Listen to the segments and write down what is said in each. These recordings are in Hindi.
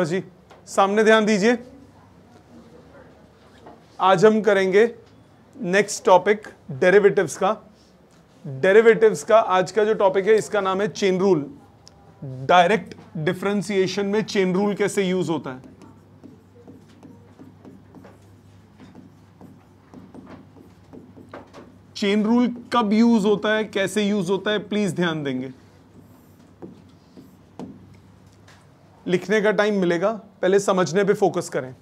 बस जी सामने ध्यान दीजिए आज हम करेंगे नेक्स्ट टॉपिक डेरिवेटिव्स का डेरिवेटिव्स का आज का जो टॉपिक है इसका नाम है चेन रूल डायरेक्ट डिफ्रेंसिएशन में चेन रूल कैसे यूज होता है चेन रूल कब यूज होता है कैसे यूज होता है प्लीज ध्यान देंगे लिखने का टाइम मिलेगा पहले समझने पे फोकस करें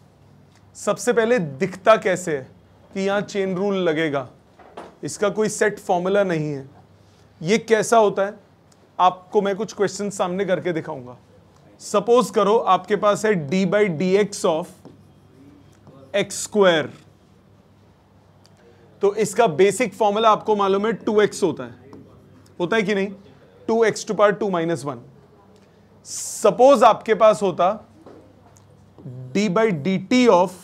सबसे पहले दिखता कैसे है कि यहाँ चेन रूल लगेगा इसका कोई सेट फॉर्मूला नहीं है ये कैसा होता है आपको मैं कुछ क्वेश्चन सामने करके दिखाऊंगा सपोज करो आपके पास है d by d x of x square तो इसका बेसिक फॉर्मूला आपको मालूम है टू एक्स होता है होता है कि नहीं two x to power two minus one suppose आपके पास होता d by d t of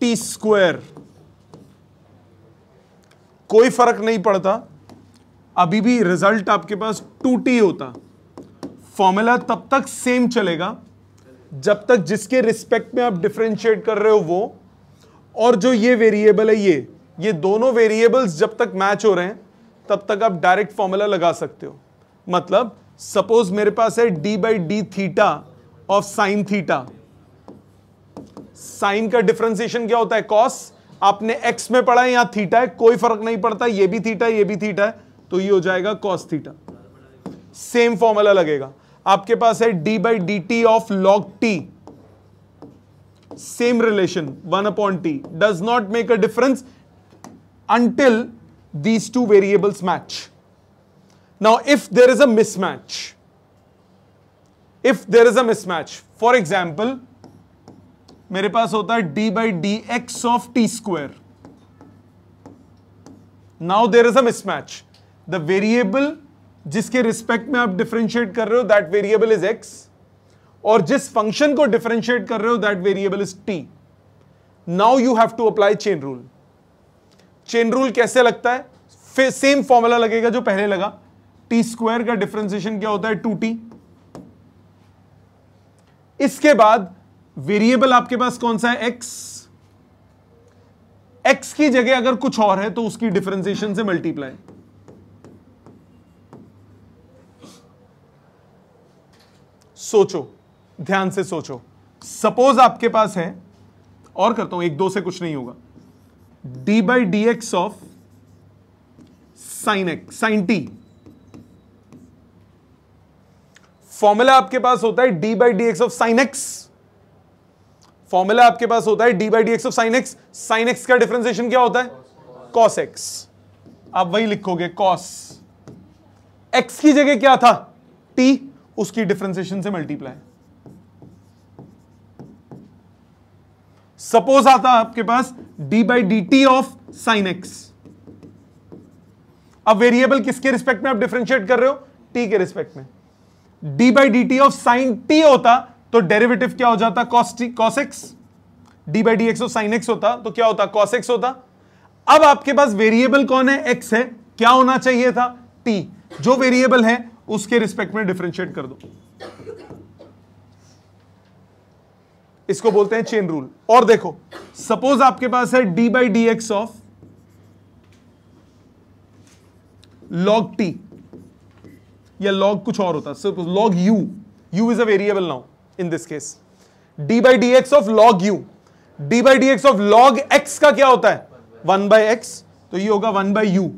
t square कोई फर्क नहीं पड़ता अभी भी रिजल्ट आपके पास टू टी होता फॉर्मूला तब तक सेम चलेगा जब तक जिसके रिस्पेक्ट में आप डिफ्रेंशिएट कर रहे हो वो और जो ये वेरिएबल है ये ये दोनों वेरिएबल्स जब तक मैच हो रहे हैं तब तक आप डायरेक्ट फॉर्मूला लगा सकते हो मतलब सपोज मेरे पास है d by d theta of sine theta sine का डिफ्रेंसिएशन क्या होता है कॉस आपने एक्स में पढ़ा है यहां थीटा है कोई फर्क नहीं पड़ता ये भी थीटा है ये भी थीटा है तो ये हो जाएगा कॉस थीटा सेम फॉर्मूला लगेगा आपके पास है d by d t of log t same relation one upon t does not make a difference until these two variables match Now, if there is a mismatch, if there is a mismatch, for example, मेरे पास होता है d by dx of t square. Now there is a mismatch. The variable जिसके रिस्पेक्ट में आप डिफ्रेंशिएट कर रहे हो दैट वेरिएबल इज x और जिस फंक्शन को डिफ्रेंशिएट कर रहे हो that variable is t. Now you have to apply chain rule. Chain rule कैसे लगता है सेम फॉर्मूला लगेगा जो पहले लगा टी स्क्वायर का डिफरेंसिएशन क्या होता है टू टी इसके बाद वेरिएबल आपके पास कौन सा है एक्स एक्स की जगह अगर कुछ और है तो उसकी डिफरेंसिएशन से मल्टीप्लाई सोचो ध्यान से सोचो सपोज आपके पास है और करता हूं एक दो से कुछ नहीं होगा d by d x of sine x sine t formula आपके पास होता है d by d x of sine x formula आपके पास होता है d by d x of sine x sine x का डिफ्रेंसिएशन क्या होता है कॉस एक्स आप वही लिखोगे कॉस एक्स की जगह क्या था टी उसकी डिफरेंशिएशन से मल्टीप्लाई सपोज आता आपके पास d by d t of sine x अब वेरिएबल किसके रिस्पेक्ट में आप डिफ्रेंशिएट कर रहे हो टी के रिस्पेक्ट में d by d t of sine t होता तो डेरिवेटिव क्या हो जाता cost cos x d by d x of sine x होता तो क्या होता कॉस एक्स होता अब आपके पास वेरिएबल कौन है एक्स है क्या होना चाहिए था टी जो वेरिएबल है उसके रिस्पेक्ट में डिफ्रेंशिएट कर दो इसको बोलते हैं चेन रूल और देखो सपोज आपके पास है d by d x of log t या लॉग कुछ और होता सिर्फ log u u is a variable now in this case d by d x of log u d by d x of log x का क्या होता है वन बाई एक्स तो ये होगा one by u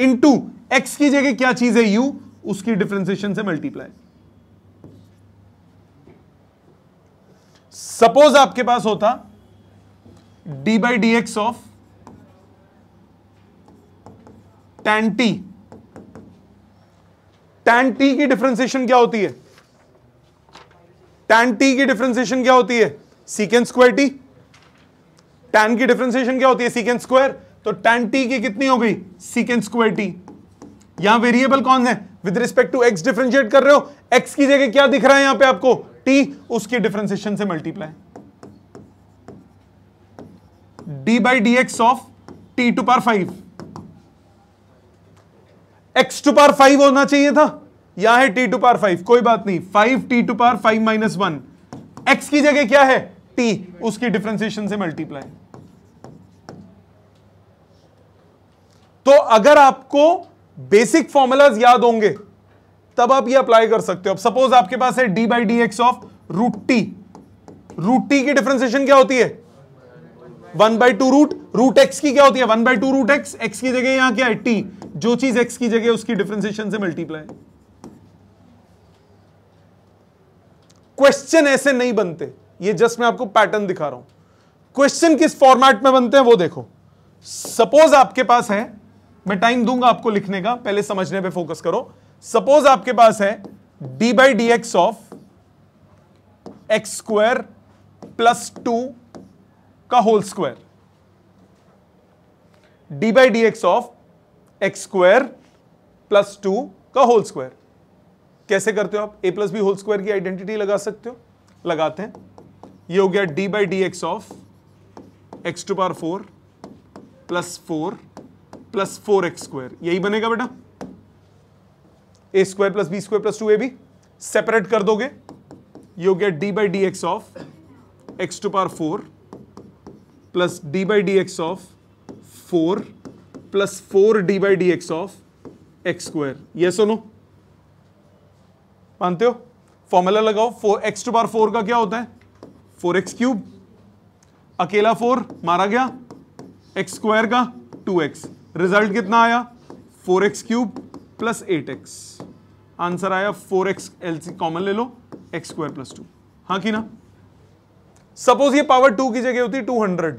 in two x की जगह क्या चीज है यू उसकी डिफ्रेंसिएशन से मल्टीप्लाई सपोज आपके पास होता d by d x of टेंटी टैन टी की डिफ्रेंसिएशन क्या होती है टैन टी की डिफ्रेंसिएशन क्या होती है सीकेंस स्क्वायर टी टैन की डिफ्रेंसिएशन क्या होती है सीकेंस स्क्वायर तो टैन टी की कितनी हो गई सीकेंस स्क्वायर टी यहां वेरिएबल कौन है with respect to x differentiate कर रहे हो एक्स की जगह क्या दिख रहा है यहां पे आपको टी उसकी डिफ्रेंसिएशन से multiply d by d x of t to power five x to power five होना चाहिए था या है टी टू पार फाइव कोई बात नहीं five t to power five minus one x की जगह क्या है टी उसकी डिफ्रेंसिएशन से मल्टीप्लाई तो अगर आपको बेसिक फॉर्मूलाज याद होंगे तब आप ये अप्लाई कर सकते हो अब सपोज आपके पास है d by d x of root t root t की डिफ्रेंसिएशन क्या होती है one by two root root x की क्या होती है one by two root x x की जगह यहां क्या है टी जो चीज एक्स की जगह उसकी डिफ्रेंसिएशन से मल्टीप्लाई क्वेश्चन ऐसे नहीं बनते ये जस्ट मैं आपको पैटर्न दिखा रहा हूं क्वेश्चन किस फॉर्मेट में बनते हैं वो देखो सपोज आपके पास है मैं टाइम दूंगा आपको लिखने का पहले समझने पे फोकस करो सपोज आपके पास है d by d x of x square plus two का whole square d by d x of x square plus two का होल स्क्वायर कैसे करते हो आप a plus b whole square की आइडेंटिटी लगा सकते हो लगाते हैं ये हो गया d by d x of x to power four plus four plus four x square यही बनेगा बेटा a square plus b square plus two a b separate कर दोगे ये हो गया d by d x of x to power four plus d by d x of four plus four d by d x of x square ये सुनो मानते हो फॉर्मूला लगाओ फोर एक्स टू बार फोर का क्या होता है फोर एक्स क्यूब अकेला फोर मारा गया एक्स स्क्वायर का टू एक्स रिजल्ट कितना आया four x cube plus eight x answer आया फोर एक्स एल सी कॉमन ले लो एक्स स्क्वायर प्लस टू हाँ कि ना सपोज ये पावर टू की जगह होती टू हंड्रेड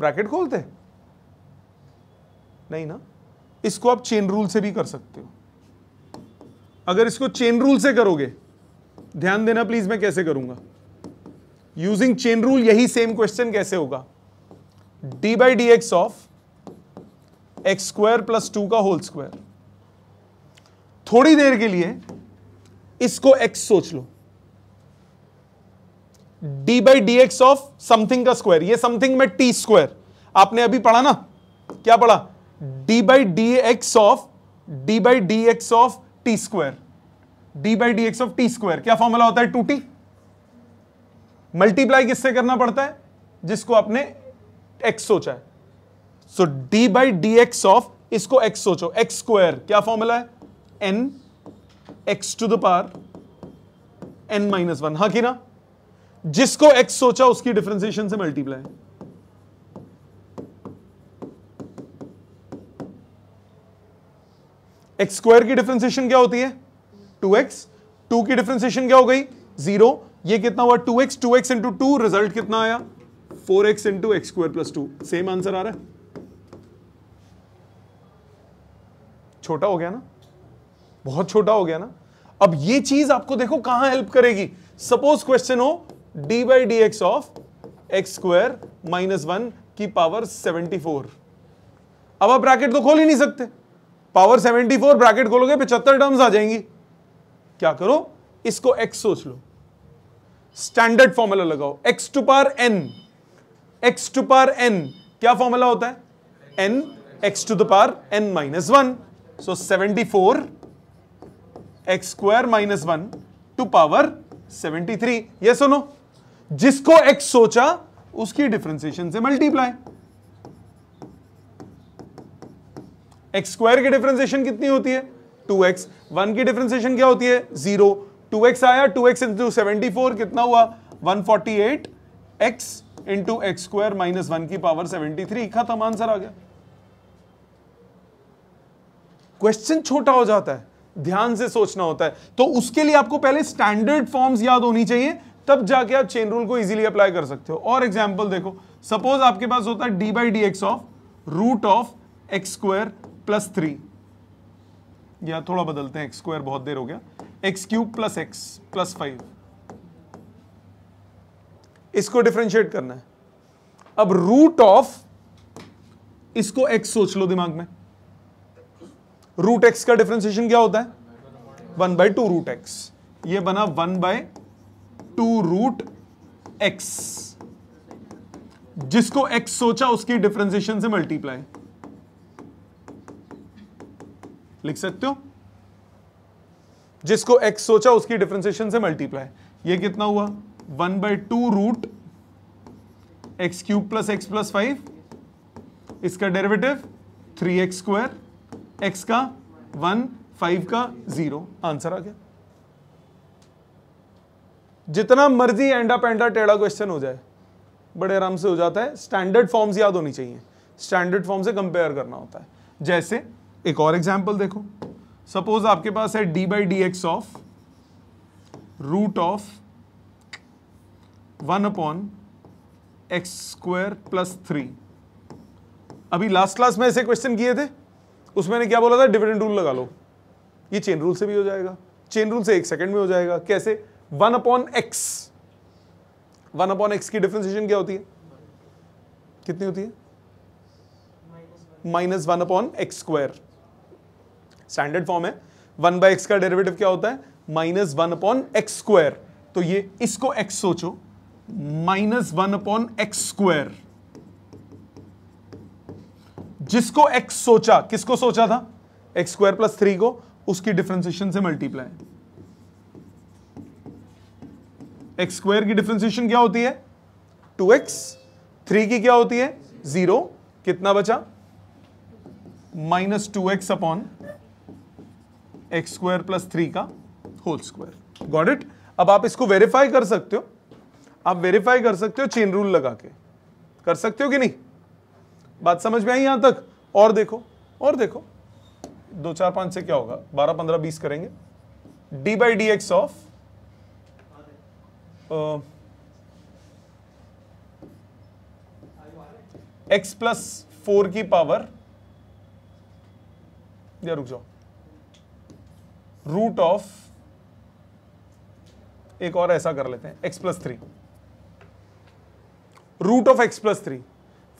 ब्रैकेट खोलते नहीं ना इसको आप चेन रूल से भी कर सकते हो अगर इसको चेन रूल से करोगे ध्यान देना प्लीज मैं कैसे करूंगा यूजिंग चेन रूल यही सेम क्वेश्चन कैसे होगा d by d x of x square plus two का होल स्क्वायर थोड़ी देर के लिए इसको एक्स सोच लो d by d x of something का स्क्वायर ये समथिंग में टी स्क्वायर आपने अभी पढ़ा ना क्या पढ़ा d by d x of d by d x of t square d by d x of t square क्या फॉर्मूला होता है टू टी मल्टीप्लाई किससे करना पड़ता है जिसको आपने एक्स सोचा है so d by d x of इसको एक्स सोचो एक्स स्क्वायर क्या फॉर्मूला है n x to the power n minus one हाँ कि ना जिसको एक्स सोचा उसकी डिफ्रेंसिएशन से मल्टीप्लाई एक्स स्क्वायर की डिफ्रेंसिएशन क्या होती है टू एक्स टू की डिफ्रेंसिएशन क्या हो गई जीरो ये कितना हुआ two x x into two result कितना आया four x into x square plus to same answer आ रहा है छोटा हो गया ना बहुत छोटा हो गया ना अब ये चीज आपको देखो कहां हेल्प करेगी सपोज क्वेश्चन हो d by d x of x square minus one की पावर सेवेंटी फोर अब आप ब्रैकेट तो खोल ही नहीं सकते पावर सेवेंटी फोर ब्रैकेट खोलोगे पचहत्तर टर्म्स आ जाएंगी क्या करो इसको एक्स सोच लो स्टैंडर्ड फॉर्मूला लगाओ x to power n x to power n क्या फॉर्मूला होता है n x to the power n minus one so seventy four x square minus one to power seventy three ये सुनो जिसको एक्स सोचा उसकी डिफ्रेंसिएशन से मल्टीप्लाई एक्स स्क्वायर की डिफ्रेंसिएशन कितनी होती है टू एक्स वन की डिफ्रेंसिएशन क्या होती है जीरो टू एक्स आया two x into seventy four कितना हुआ one forty eight x into x square minus one की पावर सेवेंटी थ्री खत्म आंसर आ गया क्वेश्चन छोटा हो जाता है ध्यान से सोचना होता है तो उसके लिए आपको पहले स्टैंडर्ड फॉर्म्स याद होनी चाहिए तब जाके आप चेन रूल को इजीली अप्लाई कर सकते हो और एग्जाम्पल देखो सपोज आपके पास होता है d by d x of root of x square plus three या थोड़ा बदलते हैं एक्स स्क्वायर बहुत देर हो गया x cube plus x plus five इसको डिफ्रेंशिएट करना है अब रूट ऑफ इसको एक्स सोच लो दिमाग में रूट एक्स का डिफ्रेंसिएशन क्या होता है one by two root x ये बना one by two root x जिसको एक्स सोचा उसकी डिफ्रेंसिएशन से मल्टीप्लाई लिख सकते हो जिसको एक्स सोचा उसकी डिफ्रेंसिएशन से मल्टीप्लाई ये कितना हुआ one by two root x cube plus x plus five इसका derivative three x square x का वन फाइव का जीरो आंसर आ गया जितना मर्जी एंडा पेंडा टेढ़ा क्वेश्चन हो जाए बड़े आराम से हो जाता है स्टैंडर्ड फॉर्म्स याद होनी चाहिए स्टैंडर्ड फॉर्म से कंपेयर करना होता है जैसे एक और एग्जाम्पल देखो सपोज आपके पास है d by d x of root of one upon x square plus three अभी लास्ट क्लास में ऐसे क्वेश्चन किए थे उसमें मैंने क्या बोला था डिविडेंड रूल लगा लो ये चेन रूल से भी हो जाएगा चेन रूल से एक सेकंड में हो जाएगा कैसे one upon x one upon x की डिफ्रेंसिएशन क्या होती है कितनी होती है minus one upon x square standard form है वन बाय एक्स का डेरिवेटिव क्या होता है minus one upon x square तो ये इसको एक्स सोचो minus one upon x square जिसको एक्स सोचा किसको सोचा था एक्स स्क्वायर प्लस थ्री को उसकी डिफ्रेंसिएशन से मल्टीप्लाई एक्स स्क्वायर की डिफ्रेंसिएशन क्या होती है टू एक्स थ्री की क्या होती है जीरो कितना बचा minus two x upon x square plus three का होल स्क्वायर गॉड इट अब आप इसको वेरीफाई कर सकते हो आप वेरीफाई कर सकते हो चेन रूल लगा के कर सकते हो कि नहीं बात समझ में आई यहां तक और देखो और देखो दो चार पांच से क्या होगा बारह पंद्रह बीस करेंगे d by d x of x plus four की पावर या रुक जाओ रूट ऑफ एक और ऐसा कर लेते हैं x plus three root of x plus three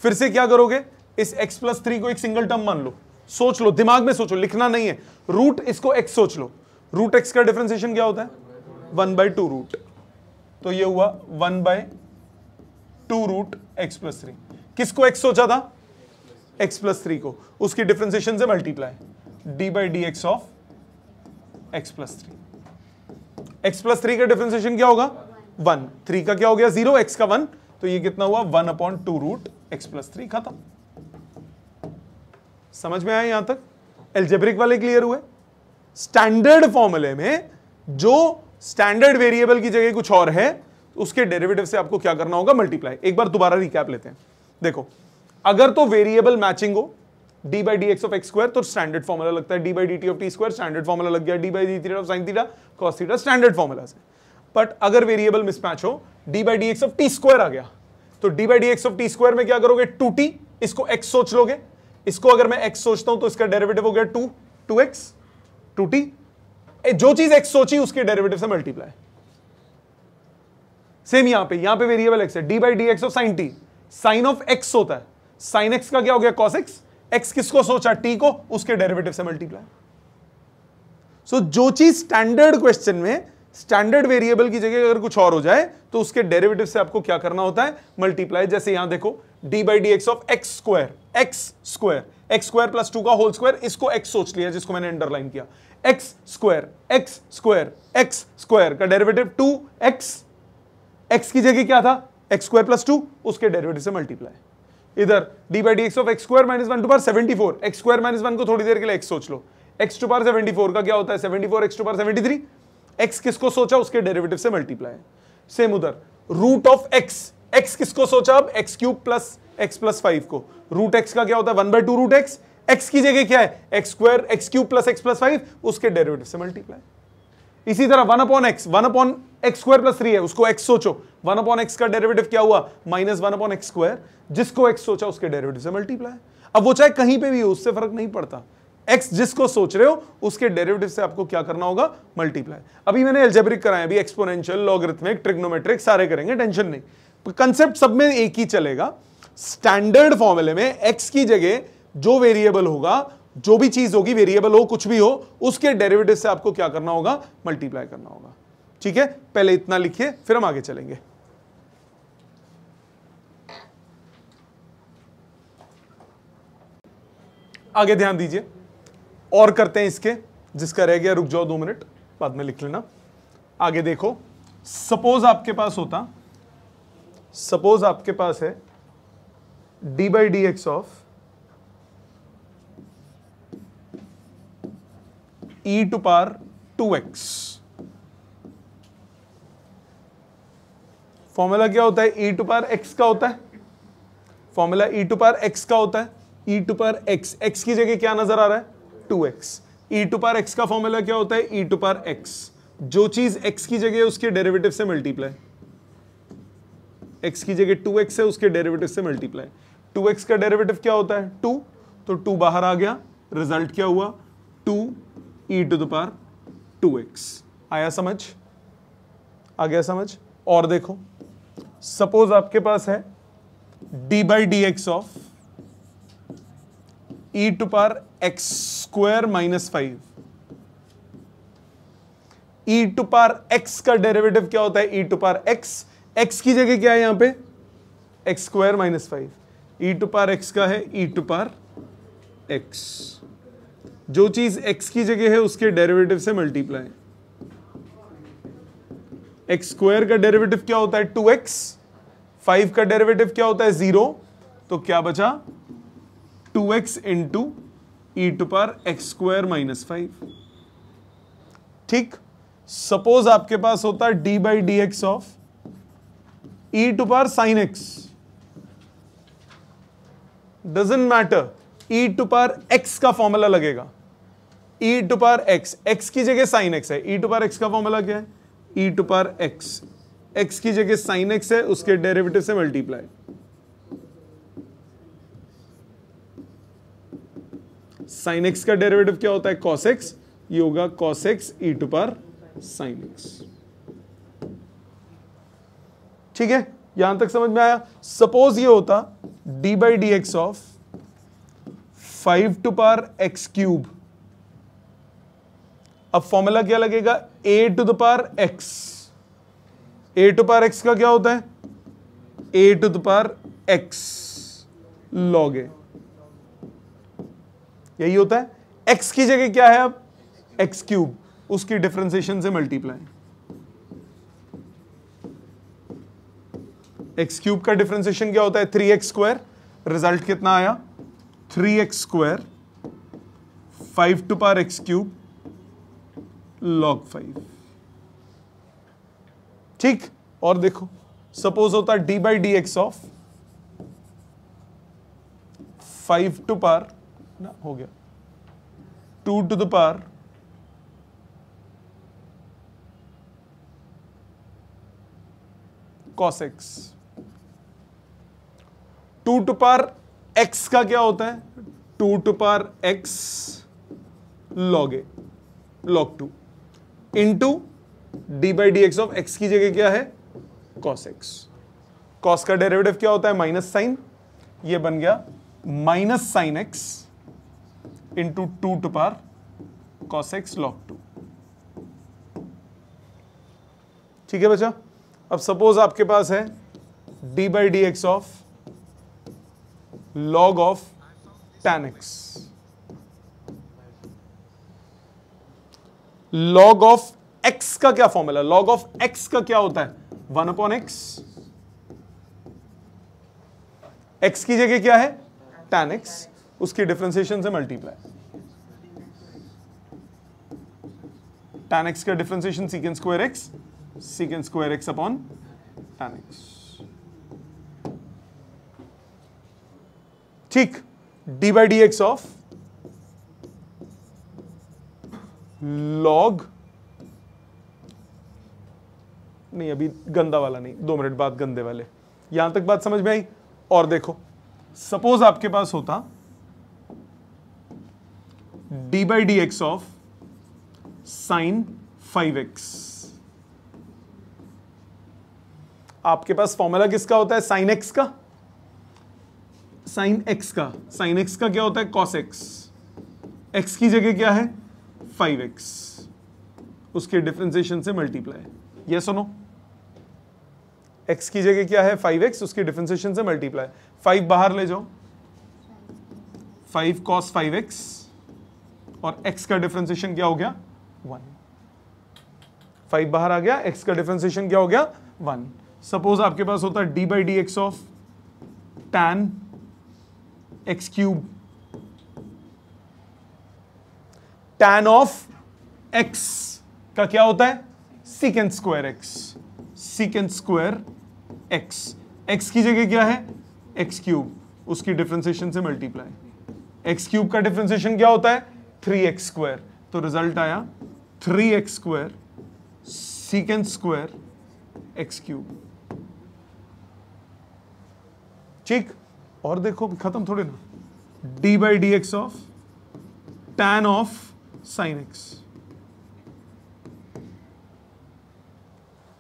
फिर से क्या करोगे इस एक्स प्लस थ्री को एक सिंगल टर्म मान लो सोच लो दिमाग में सोचो लिखना नहीं है रूट इसको एक्स सोच लो रूट एक्स का डिफ्रेंसिएशन क्या होता है वन बाई टू रूट तो ये हुआ one by two root x plus three किसको एक्स सोचा था एक्स प्लस थ्री को उसकी डिफ्रेंसिएशन से multiply d by d x of x plus three x plus three का डिफ्रेंसिएशन क्या होगा वन थ्री का क्या हो गया जीरो एक्स का वन तो ये कितना हुआ one upon two root x plus three खत्म समझ में आया यहां तक एल्जेब्रिक वाले क्लियर हुए स्टैंडर्ड फॉर्मूले में जो स्टैंडर्ड वेरिएबल की जगह कुछ और है तो उसके डेरिवेटिव से आपको क्या करना होगा मल्टीप्लाई एक बार दोबारा रिकैप लेते हैं देखो अगर तो वेरिएबल मैचिंग हो d by d x of x square तो स्टैंडर्ड फॉर्मूला लगता है d by d t of t square standard formula लग गया d by d theta of sine theta cos theta standard formula से बट अगर वेरिएबल मिसमैच हो d by d x of t square आ गया तो d by d x of t square में क्या करोगे 2t इसको x सोच लोगे इसको अगर मैं x सोचता हूं तो इसका डेरिवेटिव हो गया 2 2x 2t जो चीज एक्स सोची उसके डेरिवेटिव से मल्टीप्लाई सेम यहां पे यहां पे वेरिएबल एक्स है d by d x of sine t sine of x होता है साइन एक्स का क्या हो गया कॉस एक्स एक्स किसको सोचा टी को उसके डेरिवेटिव से मल्टीप्लाई सो so, जो चीज स्टैंडर्ड क्वेश्चन में स्टैंडर्ड वेरिएबल की जगह अगर कुछ और हो जाए तो उसके डेरिवेटिव से आपको क्या करना होता है मल्टीप्लाई जैसे यहां देखो d by d x of x square x square x square plus two का होल स्क्वायर इसको एक्स सोच लिया जिसको मैंने अंडरलाइन किया x square x square x square का डेरिवेटिव टू एक्स एक्स की जगह क्या था एक्स स्क्वायर प्लस टू उसके डेरिवेटिव से मल्टीप्लाई इधर d by d x of x square minus one to power seventy four x square minus one को थोड़ी देर के लिए एक्स सोच लो x to power seventy four का क्या होता है seventy four x to power seventy three x किसको सोचा उसके डेरिवेटिव से मल्टीप्लाई सेम उधर रूट ऑफ एक्स एक्स किसको सोचा अब x cube plus x plus five को रूट एक्स का क्या होता है one by two root x x की जगह क्या है x square x cube plus x plus five उसके डेरिवेटिव से मल्टीप्लाई इसी तरह one upon x one upon x square plus three है उसको एक्स सोचो वन अपॉन एक्स का डेरिवेटिव क्या हुआ minus one upon x square जिसको एक्स सोचा उसके डेरिवेटिव से मल्टीप्लाई अब वो चाहे कहीं पे भी हो उससे फर्क नहीं पड़ता एक्स जिसको सोच रहे हो उसके डेरिवेटिव से आपको क्या करना होगा मल्टीप्लाई अभी मैंने एल्जेब्रिक कराया अभी एक्सपोनेंशियल लॉगरिथमिक ट्रिग्नोमेट्रिक सारे करेंगे टेंशन नहीं कंसेप्ट सब में एक ही चलेगा स्टैंडर्ड फॉर्मूले में एक्स की जगह जो वेरिएबल होगा जो भी चीज होगी वेरिएबल हो कुछ भी हो उसके डेरिवेटिव से आपको क्या करना होगा मल्टीप्लाई करना होगा ठीक है पहले इतना लिखिए फिर हम आगे चलेंगे आगे ध्यान दीजिए और करते हैं इसके जिसका रह गया रुक जाओ दो मिनट बाद में लिख लेना आगे देखो सपोज आपके पास होता सपोज आपके पास है d by d x of e to power 2x formula क्या होता है e टू पार x का होता है formula e to power x का होता है e to power x x की जगह क्या नजर आ रहा है 2x e to power x का फॉर्मूला क्या होता है e टू पार x जो चीज x की जगह है उसके डेरिवेटिव से मल्टीप्लाई x की जगह 2x है उसके डेरिवेटिव से मल्टीप्लाई 2x का डेरिवेटिव क्या होता है 2 तो 2 बाहर आ गया रिजल्ट क्या हुआ 2 e to the power two x आया समझ आ गया समझ और देखो सपोज आपके पास है d by d x of e to power x square minus five e to power x का डेरिवेटिव क्या होता है e to power x x की जगह क्या है यहां पे x square minus five e to power x का है ई टू पार एक्स जो चीज x की जगह है उसके डेरिवेटिव से मल्टीप्लाई एक्स स्क्वायर का डेरिवेटिव क्या होता है टू एक्स फाइव का डेरिवेटिव क्या होता है जीरो तो क्या बचा two x into e to power x square minus five ठीक सपोज आपके पास होता है d by d x of e to power sine x doesn't matter e to power x का फॉर्मूला लगेगा e to power x x की जगह साइन एक्स है ई टू पर एक्स का फॉर्मूला क्या है e to power x x की जगह साइन एक्स है उसके डेरिवेटिव से मल्टीप्लाई साइन एक्स का डेरिवेटिव क्या होता है कॉस एक्स ये होगा cos x e to power sine x ठीक है यहां तक समझ में आया सपोज ये होता d by d x of five to power x cube अब फॉर्मूला क्या लगेगा a to the power x a to power x का क्या होता है a to the power x log a यही होता है एक्स की जगह क्या है अब एक्स क्यूब उसकी डिफ्रेंसिएशन से मल्टीप्लाई एक्स क्यूब का डिफ्रेंसिएशन क्या होता है थ्री एक्स स्क्वायर रिजल्ट कितना आया three x square five to power x cube log five ठीक और देखो सपोज होता d by d x of five to power ना हो गया two to the power cos x two to power x का क्या होता है two to power x log a log two into d by d x of x की जगह क्या है कॉस एक्स कॉस का डेरिवेटिव क्या होता है माइनस साइन ये बन गया minus sine x into two to power cos x log two ठीक है बच्चा अब सपोज आपके पास है d by d x of log of tan x. log of x का क्या फॉर्मूला log ऑफ x का क्या होता है वन अपॉन एक्स एक्स की जगह क्या है टेन एक्स उसकी डिफ्रेंसिएशन से मल्टीप्लाई टेन एक्स का differentiation secant square x secant square x upon tan x ठीक d by d x of log नहीं अभी गंदा वाला नहीं दो मिनट बाद गंदे वाले यहां तक बात समझ में आई और देखो सपोज आपके पास होता d by d x of sine five x आपके पास फॉर्मूला किसका होता है साइन एक्स का साइन एक्स का साइन एक्स का क्या होता है कॉस एक्स एक्स की जगह क्या है फाइव एक्स उसके डिफ्रेंसिएशन से मल्टीप्लाई ये सुनो एक्स की जगह क्या है फाइव एक्स उसके डिफ्रेंसिएशन से मल्टीप्लाई फाइव बाहर ले जाओ फाइव कॉस फाइव एक्स और एक्स का डिफ्रेंसिएशन क्या हो गया वन फाइव बाहर आ गया एक्स का डिफ्रेंसिएशन क्या हो गया वन सपोज आपके पास होता है d by d x of tan x cube tan of x का क्या होता है secant square x secant square x x की जगह क्या है एक्स क्यूब उसकी डिफ्रेंसिएशन से मल्टीप्लाई एक्स क्यूब का डिफ्रेंसिएशन क्या होता है थ्री एक्स स्क्वायर तो रिजल्ट आया three x square secant square x cube ठीक और देखो खत्म थोड़े ना d by d x of tan of sine x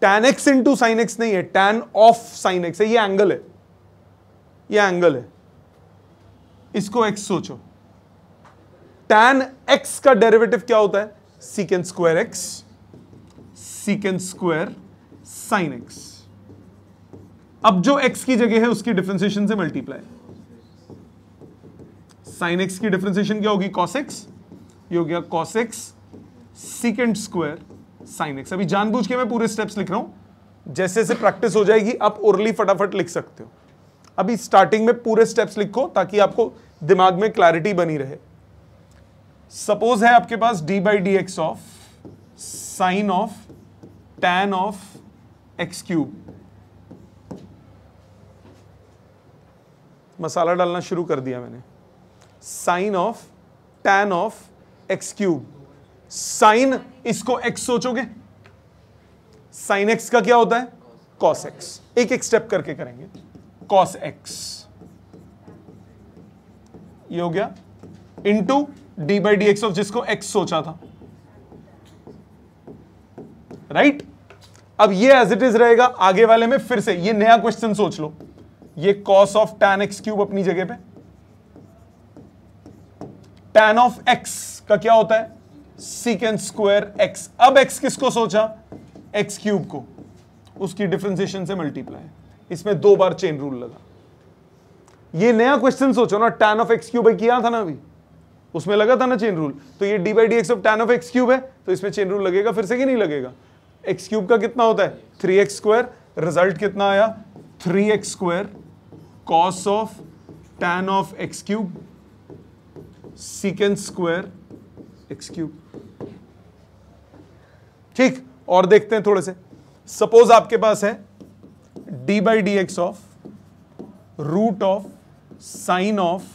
tan x into sine x नहीं है टैन ऑफ साइन एक्स है ये एंगल है ये एंगल है इसको एक्स सोचो टैन एक्स का डेरिवेटिव क्या होता है secant square x secant square sine x अब जो एक्स की जगह है उसकी डिफ्रेंसिएशन से मल्टीप्लाई साइन एक्स की डिफ्रेंसिएशन क्या होगी कॉस एक्स ये हो गया cos x secant square sine x अभी जानबूझ के मैं पूरे स्टेप्स लिख रहा हूं जैसे जैसे प्रैक्टिस हो जाएगी आप ओरली फटाफट लिख सकते हो अभी स्टार्टिंग में पूरे स्टेप्स लिखो ताकि आपको दिमाग में क्लैरिटी बनी रहे सपोज है आपके पास d by d x of sine of tan of x cube मसाला डालना शुरू कर दिया मैंने sine of tan of x cube sine इसको एक्स सोचोगे साइन एक्स का क्या होता है कॉस एक्स एक एक स्टेप करके करेंगे कॉस एक्स ये हो गया into d by d x of जिसको एक्स सोचा था राइट right? अब ये एज इट इज रहेगा आगे वाले में फिर से ये नया क्वेश्चन सोच लो ये cos of tan x cube अपनी जगह पे टेन ऑफ एक्स का क्या होता है सीकेंड स्क्वायर एक्स अब एक्स किसको सोचा एक्स क्यूब को उसकी डिफ्रेंसिएशन से मल्टीप्लाई इसमें दो बार चेन रूल लगा ये नया क्वेश्चन सोचो ना टेन ऑफ एक्स क्यूब किया था ना अभी उसमें लगा था ना चेन रूल तो ये d by d x of tan of x cube है तो इसमें चेन रूल लगेगा फिर से कि नहीं लगेगा एक्स क्यूब का कितना होता है थ्री एक्स स्क्वायर रिजल्ट कितना आया three x square cos of tan of x cube secant square x cube ठीक और देखते हैं थोड़े से सपोज आपके पास है d by d x of root of sine of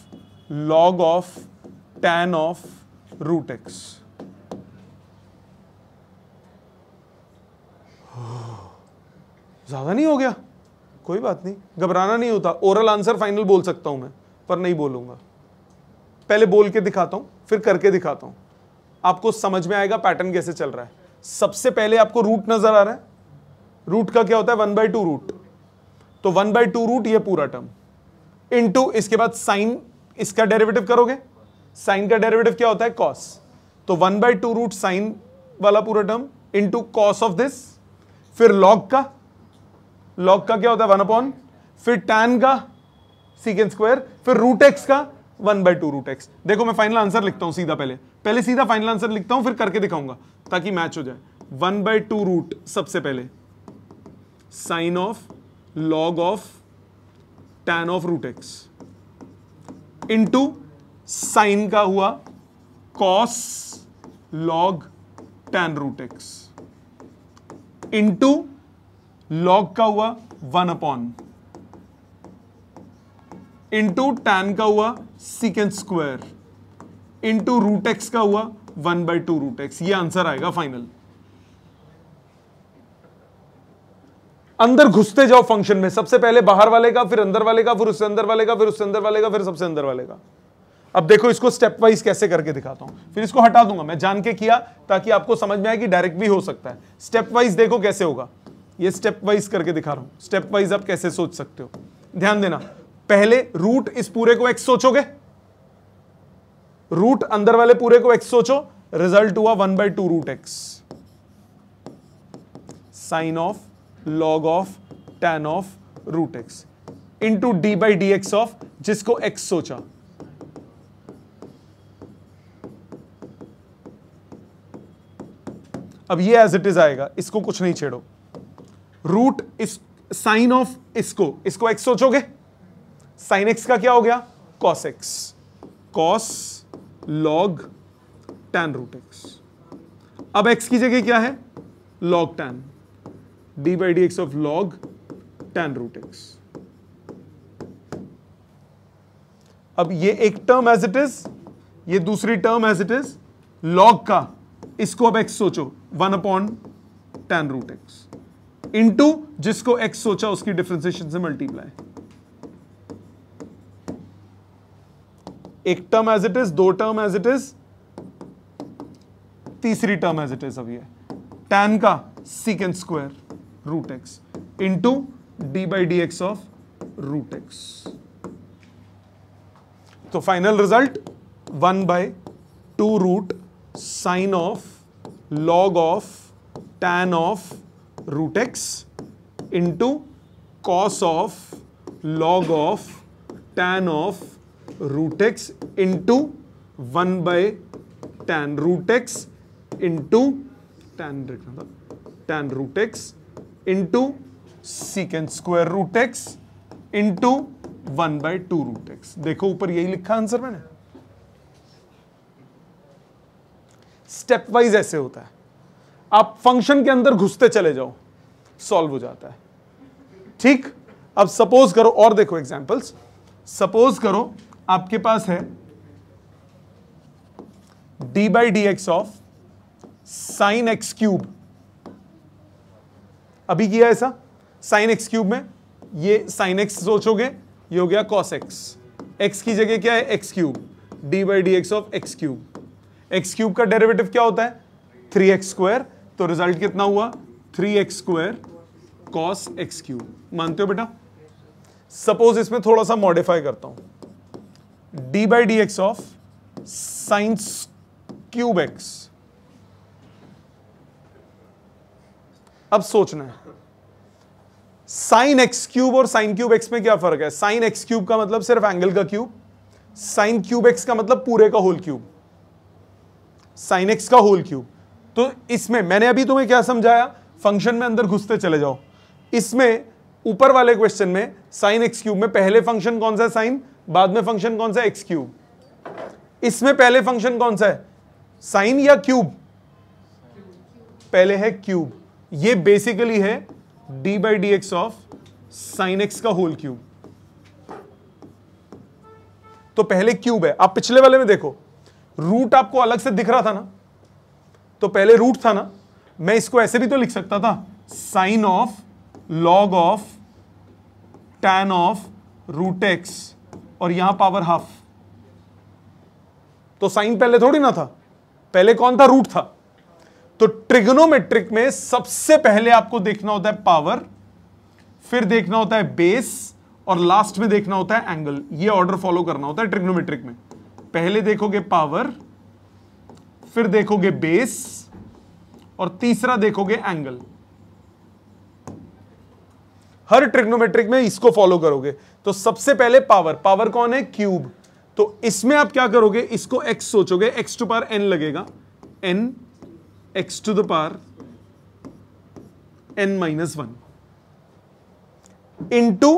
log of tan of root x ज्यादा नहीं हो गया कोई बात नहीं घबराना नहीं होता ओरल आंसर फाइनल बोल सकता हूं मैं पर नहीं बोलूंगा पहले बोल के दिखाता हूं फिर करके दिखाता हूं आपको समझ में आएगा पैटर्न कैसे चल रहा है सबसे पहले आपको रूट नजर आ रहा है रूट का क्या होता है वन बाई टू रूट तो वन बाई टू रूट यह पूरा टर्म इनटू इसके बाद साइन इसका डेरिवेटिव करोगे साइन का डेरिवेटिव क्या होता है कॉस तो one by two root sine वाला पूरा term into cos of this फिर लॉग का लॉग का क्या होता है वन अपॉन फिर टैन का सीकेंड स्क्वायर फिर रूट एक्स का one by two root x देखो मैं फाइनल आंसर लिखता हूं सीधा पहले पहले सीधा फाइनल आंसर लिखता हूं फिर करके दिखाऊंगा ताकि मैच हो जाए वन बाई टू रूट सबसे पहले sine of log of tan of root x into sine का हुआ cos log tan root x into log का हुआ वन अपॉन इंटू टेन का हुआ second square into root x का हुआ one by two root x ये आंसर आएगा फाइनल अंदर घुसते जाओ फंक्शन में सबसे पहले बाहर वाले का फिर अंदर वाले का फिर उससे अंदर वाले का फिर उससे अंदर वाले का फिर सबसे अंदर वाले का अब देखो इसको स्टेप वाइज कैसे करके दिखाता हूं फिर इसको हटा दूंगा मैं जान के किया ताकि आपको समझ में आए कि डायरेक्ट भी हो सकता है स्टेप वाइज देखो कैसे होगा ये स्टेप वाइज करके दिखा रहा हूं स्टेप वाइज आप कैसे सोच सकते हो ध्यान देना पहले रूट इस पूरे को एक्स सोचोगे रूट अंदर वाले पूरे को एक्स सोचो रिजल्ट हुआ one by two root x sine of log of tan of root x into d by d x of जिसको एक्स सोचा अब ये एज इट इज आएगा इसको कुछ नहीं छेड़ो रूट इस साइन ऑफ इसको इसको एक्स सोचोगे साइन एक्स का क्या हो गया cos x cos log tan root x अब एक्स की जगह क्या है log tan d by d x of log tan root x अब ये एक टर्म एज इट इज ये दूसरी term as it is log का इसको अब एक्स सोचो one upon tan root x into जिसको एक्स सोचा उसकी डिफ्रेंसिएशन से मल्टीप्लाई एक टर्म एज इट इज दो टर्म एज इट इज तीसरी टर्म एज इट इज अब ये टैन का second square root x into d by d x of root x तो final result one by two root sine of log of tan of root x into cos of log of tan of root x into one by tan root x into tan लिखना था tan root x into second square root x into one by two root x देखो ऊपर यही लिखा आंसर मैंने स्टेप वाइज ऐसे होता है आप फंक्शन के अंदर घुसते चले जाओ सॉल्व हो जाता है ठीक अब सपोज करो और देखो एग्जांपल्स सपोज करो आपके पास है d by d x of sine x cube अभी किया ऐसा साइन एक्स क्यूब में ये साइन एक्स सोचोगे ये हो गया कॉस एक्स एक्स की जगह क्या है x cube d by d x of x cube x cube का डेरिवेटिव क्या होता है थ्री एक्स स्क्वायर तो रिजल्ट कितना हुआ three x square cos x cube मानते हो बेटा सपोज इसमें थोड़ा सा मॉडिफाई करता हूं d by d x of sine cube x अब सोचना है साइन एक्स क्यूब और साइन क्यूब एक्स में क्या फर्क है साइन एक्स क्यूब का मतलब सिर्फ एंगल का क्यूब साइन क्यूब एक्स का मतलब पूरे का होल क्यूब साइन एक्स का होल क्यूब तो इसमें मैंने अभी तुम्हें क्या समझाया फंक्शन में अंदर घुसते चले जाओ इसमें ऊपर वाले क्वेश्चन में साइन एक्स क्यूब में पहले फंक्शन कौन सा है साइन बाद में फंक्शन कौन सा एक्स क्यूब इसमें पहले फंक्शन कौन सा है साइन या क्यूब पहले है क्यूब ये बेसिकली है d by d x of sine x का होल क्यूब तो पहले क्यूब है आप पिछले वाले में देखो रूट आपको अलग से दिख रहा था ना तो पहले रूट था ना मैं इसको ऐसे भी तो लिख सकता था sine of log of tan of root x और यहां पावर हाफ तो साइन पहले थोड़ी ना था पहले कौन था रूट था तो ट्रिग्नोमेट्रिक में सबसे पहले आपको देखना होता है पावर फिर देखना होता है बेस और लास्ट में देखना होता है एंगल ये ऑर्डर फॉलो करना होता है ट्रिग्नोमेट्रिक में पहले देखोगे पावर फिर देखोगे बेस और तीसरा देखोगे एंगल हर ट्रिग्नोमेट्रिक में इसको फॉलो करोगे तो सबसे पहले पावर पावर कौन है क्यूब तो इसमें आप क्या करोगे इसको एक्स सोचोगे एक्स टू पार एन लगेगा n x to the power n minus one into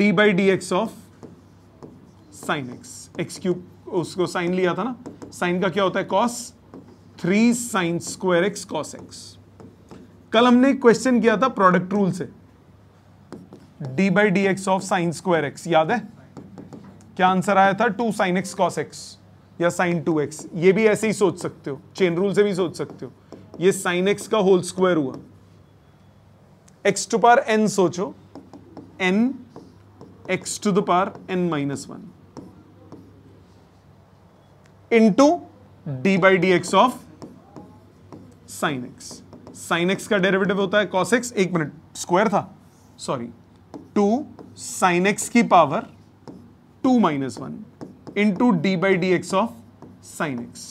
d by d x of sine x x cube उसको साइन लिया था ना साइन का क्या होता है cos three sine square x cos x कल हमने क्वेश्चन किया था प्रोडक्ट रूल से d by d x of sine square x याद है क्या आंसर आया था two sine x cos x या साइन टू एक्स ये भी ऐसे ही सोच सकते हो चेन रूल से भी सोच सकते हो ये साइन एक्स का होल स्क्वायर हुआ एक्स टू पार एन सोचो n x to the power n minus one into d by d x of sine x sine x का डेरिवेटिव होता है कॉस एक्स एक मिनट स्क्वायर था सॉरी टू साइन एक्स की power two minus one into d by d x of sine x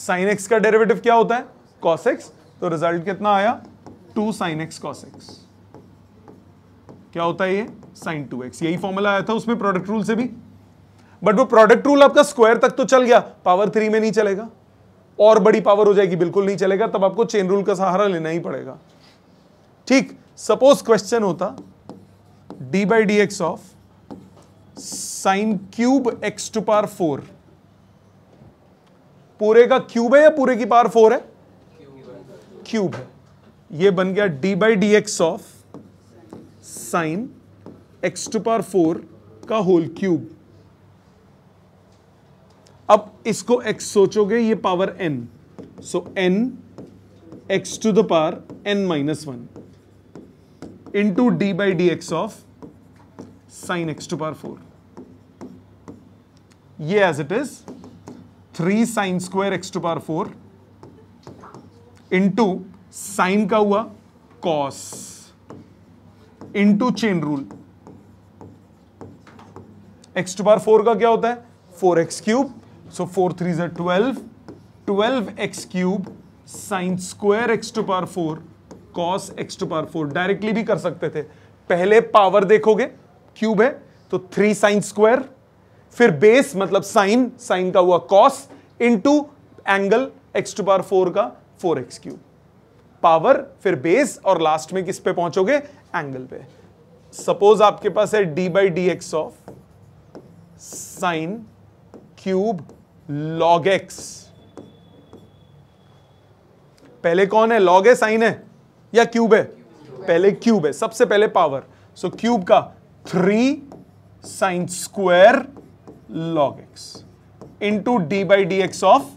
sine x का डेरिवेटिव क्या होता है कॉस एक्स तो रिजल्ट कितना आया two sine x cos x क्या होता है ये साइन टू एक्स यही फॉर्मूला आया था उसमें प्रोडक्ट रूल से भी बट वो प्रोडक्ट रूल आपका स्क्वायर तक तो चल गया पावर थ्री में नहीं चलेगा और बड़ी पावर हो जाएगी बिल्कुल नहीं चलेगा तब आपको चेन रूल का सहारा लेना ही पड़ेगा ठीक सपोज क्वेश्चन होता d by d x of sine cube x to power four पूरे का क्यूब है या पूरे की पार फोर है क्यूब है ये बन गया d by d x of sine x to power four का होल क्यूब अब इसको एक्स सोचोगे ये power n so n x to the power n minus one into d by d x of sine x to power four ये as it is three sine square x to power four into sine का हुआ cos into chain rule x to power four का क्या होता है four x cube so four three z twelve twelve x cube sine square x to power four cos x to power four directly भी कर सकते थे पहले पावर देखोगे क्यूब है तो थ्री साइन स्क्वायर फिर बेस मतलब साइन साइन का हुआ cos into angle x to power four का फोर एक्स क्यूब पावर फिर बेस और लास्ट में किस पे पहुंचोगे एंगल पे सपोज आपके पास है d by d x of sine cube log x पहले कौन है लॉग है साइन है या क्यूब है पहले क्यूब है सबसे पहले पावर सो so, क्यूब का three sine square log x into d by d x of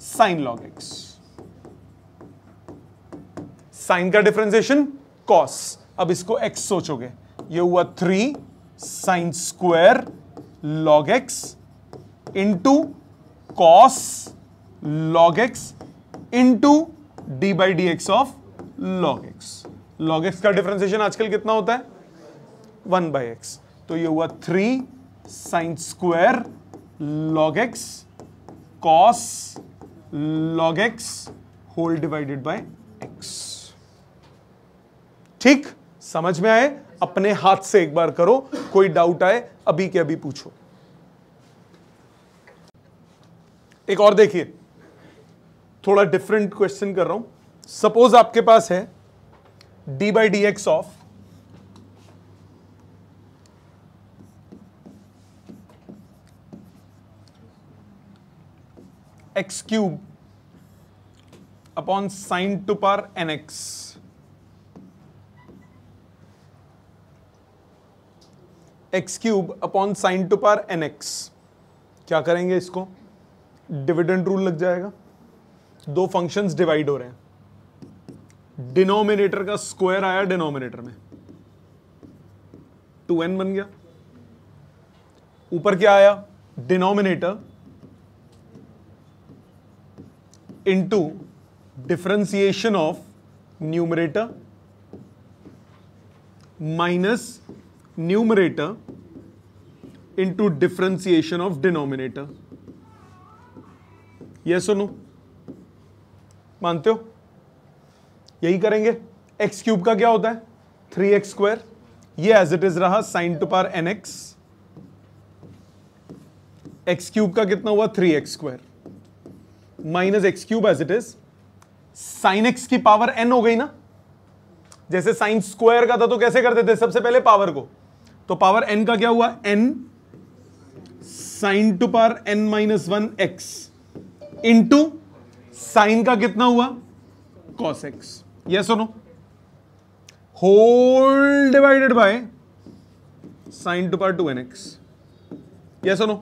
sine log x sine का डिफ्रेंसिएशन कॉस अब इसको एक्स सोचोगे ये हुआ three sine square log x into cos log x into d by d x of log x log x का डिफ्रेंसिएशन आजकल कितना होता है वन बाई एक्स तो ये हुआ three sine square log x cos log x whole divided by x ठीक समझ में आए अपने हाथ से एक बार करो कोई डाउट आए अभी के अभी पूछो एक और देखिए थोड़ा डिफरेंट क्वेश्चन कर रहा हूं सपोज आपके पास है d by d x of x cube upon sine to power n x x cube upon sine to power n x क्या करेंगे इसको डिविडेंड रूल लग जाएगा दो फंक्शंस डिवाइड हो रहे हैं डिनोमिनेटर का स्क्वायर आया डिनोमिनेटर में टू एन बन गया ऊपर क्या आया denominator into differentiation of numerator minus numerator into differentiation of denominator yes और नो मानते हो यही करेंगे एक्स क्यूब का क्या होता है थ्री एक्स स्क्वायर ये एज इट इज रहा sine to power n x x cube का कितना हुआ three x square minus x cube as it is sine x की पावर एन हो गई ना जैसे साइन स्क्वायर का था तो कैसे करते थे सबसे पहले पावर को तो पावर एन का क्या हुआ n sine to power n minus one x into sine का कितना हुआ कॉस एक्स यस और no whole divided by sine to power two n x yes और no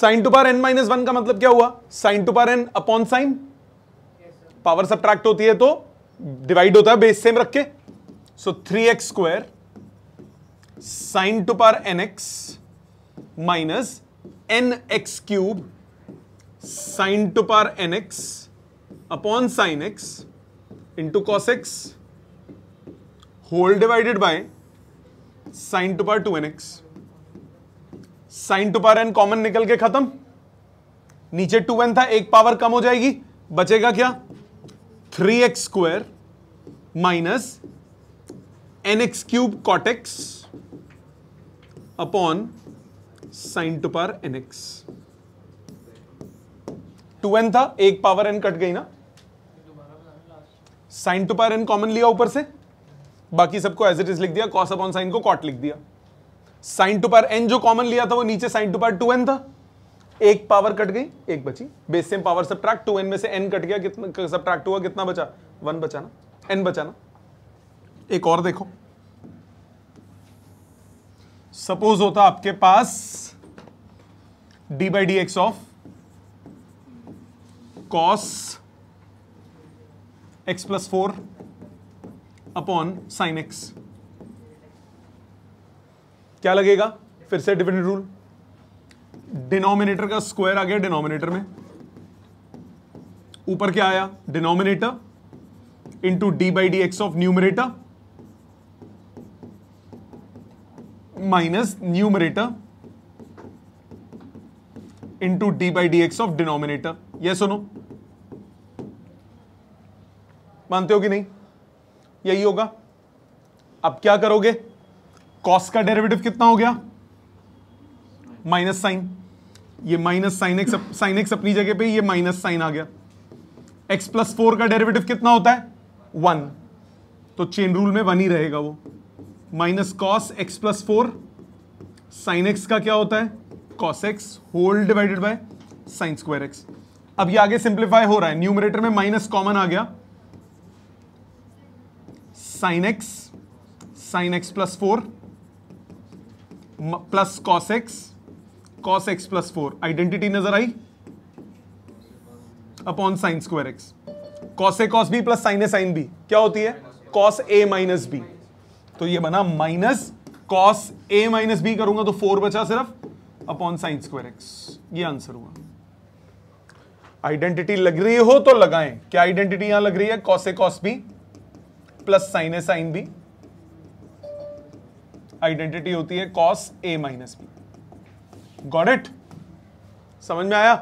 sine to power n minus one का मतलब क्या हुआ sine to power n upon sine power subtract होती है तो डिवाइड होता है बेस सेम रख के so three x square sine to power n x minus n x cube sine to power n x upon sine x into cos x whole divided by sine to power two n x sine to power n common निकल के खत्म नीचे टू एन था एक पावर कम हो जाएगी बचेगा क्या three x square minus n x cube cot x upon sine to power n x two n था एक पावर एन कट गई ना sine to power n common लिया ऊपर से बाकी सबको एज इट इज लिख दिया कॉस अपॉन साइन को कॉट लिख दिया साइन टू पावर एन जो कॉमन लिया था वो नीचे sine to power two n था एक पावर कट गई एक बची base same power subtract two n में से एन कट गया कितना सब सब्ट्रैक्ट हुआ कितना बचा वन बचा ना एन बचा ना एक और देखो सपोज होता आपके पास d by d x of cos x plus four upon sine x क्या लगेगा फिर से डिविडेंड रूल डिनोमिनेटर का स्क्वायर आ गया डिनोमिनेटर में ऊपर क्या आया denominator into d by d x of numerator minus numerator into d by d x of denominator यह सुनो मानते हो कि नहीं यही होगा अब क्या करोगे कॉस का डेरिवेटिव कितना हो गया माइनस साइन ये minus sine x sine x अपनी जगह पे ये माइनस साइन आ गया एक्स प्लस फोर का डेरिवेटिव कितना होता है वन तो चेन रूल में वन ही रहेगा वो minus cos x plus four sine x का क्या होता है cos x whole divided by sine square x अब ये आगे सिंप्लीफाई हो रहा है न्यूमरेटर में माइनस कॉमन आ गया sine x sine x plus four plus cos x cos x plus four identity नजर आई upon sine square x cos A cos B plus sine A sine B क्या होती है कॉस ए माइनस बी तो ये बना minus cos A minus B करूंगा तो फोर बचा सिर्फ अपॉन साइन स्क्वायर एक्स ये आंसर हुआ आइडेंटिटी लग रही हो तो लगाएं क्या आइडेंटिटी यहां लग रही है cos A cos B plus sine A sine B identity होती है cos A minus B got it समझ में आया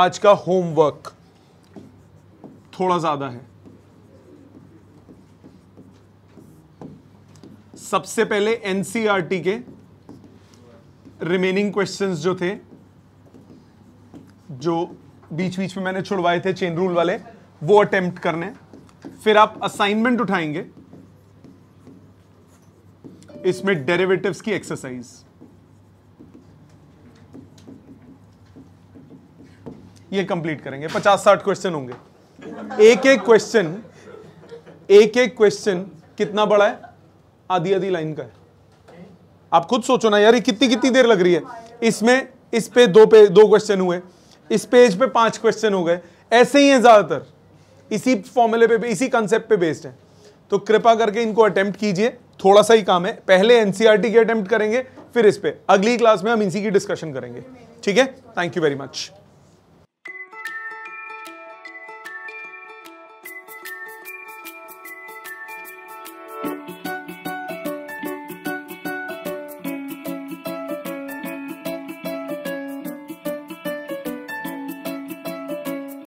आज का होमवर्क थोड़ा ज्यादा है सबसे पहले एनसीईआरटी e के रिमेनिंग क्वेश्चंस जो थे जो बीच बीच में मैंने छुड़वाए थे चेन रूल वाले वो अटेम्प्ट करने फिर आप असाइनमेंट उठाएंगे इसमें डेरिवेटिव्स की एक्सरसाइज ये कंप्लीट करेंगे पचास साठ क्वेश्चन होंगे एक एक क्वेश्चन एक एक क्वेश्चन कितना बड़ा है आधी आधी लाइन का है आप खुद सोचो ना यार ये कितनी कितनी देर लग रही है इसमें इस पे दो पे दो क्वेश्चन हुए इस पेज पे पांच क्वेश्चन हो गए ऐसे ही है ज्यादातर इसी फॉर्मूले पे इसी कंसेप्ट पे बेस्ड है तो कृपा करके इनको अटेम्प्ट कीजिए थोड़ा सा ही काम है पहले एनसीईआरटी के अटेम्प्ट करेंगे फिर इस पर अगली क्लास में हम इसी की डिस्कशन करेंगे ठीक है थैंक यू वेरी मच